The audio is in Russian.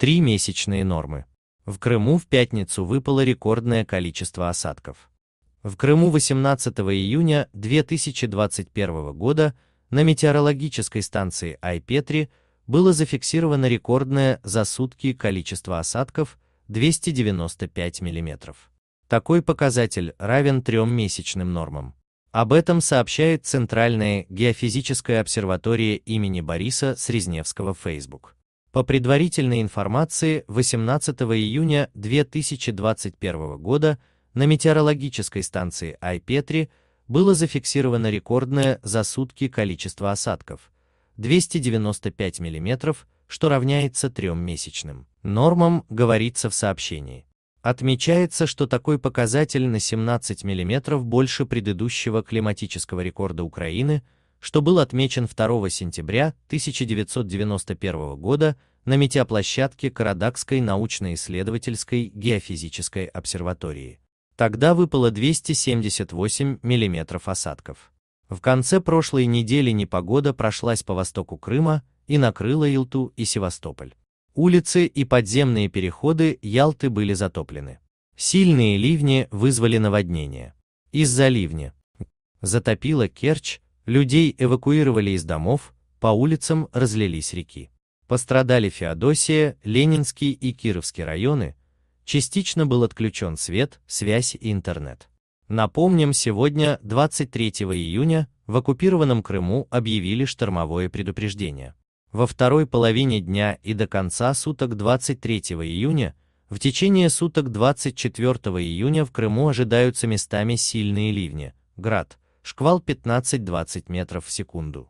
три месячные нормы. В Крыму в пятницу выпало рекордное количество осадков. В Крыму 18 июня 2021 года на метеорологической станции Айпетри было зафиксировано рекордное за сутки количество осадков 295 мм. Такой показатель равен трем месячным нормам. Об этом сообщает Центральная геофизическая обсерватория имени Бориса Срезневского в Facebook. По предварительной информации, 18 июня 2021 года на метеорологической станции Айпетри было зафиксировано рекордное за сутки количество осадков – 295 мм, что равняется трем месячным нормам, говорится в сообщении. Отмечается, что такой показатель на 17 мм больше предыдущего климатического рекорда Украины, что был отмечен 2 сентября 1991 года на метеоплощадке Карадакской научно-исследовательской геофизической обсерватории. Тогда выпало 278 мм осадков. В конце прошлой недели непогода прошлась по востоку Крыма и накрыла Ялту и Севастополь. Улицы и подземные переходы Ялты были затоплены. Сильные ливни вызвали наводнение. Из-за ливня затопило Керчь, людей эвакуировали из домов, по улицам разлились реки. Пострадали Феодосия, Ленинский и Кировский районы, частично был отключен свет, связь и интернет. Напомним, сегодня, 23 июня, в оккупированном Крыму объявили штормовое предупреждение. Во второй половине дня и до конца суток 23 июня, в течение суток 24 июня в Крыму ожидаются местами сильные ливни, град, шквал 15-20 метров в секунду.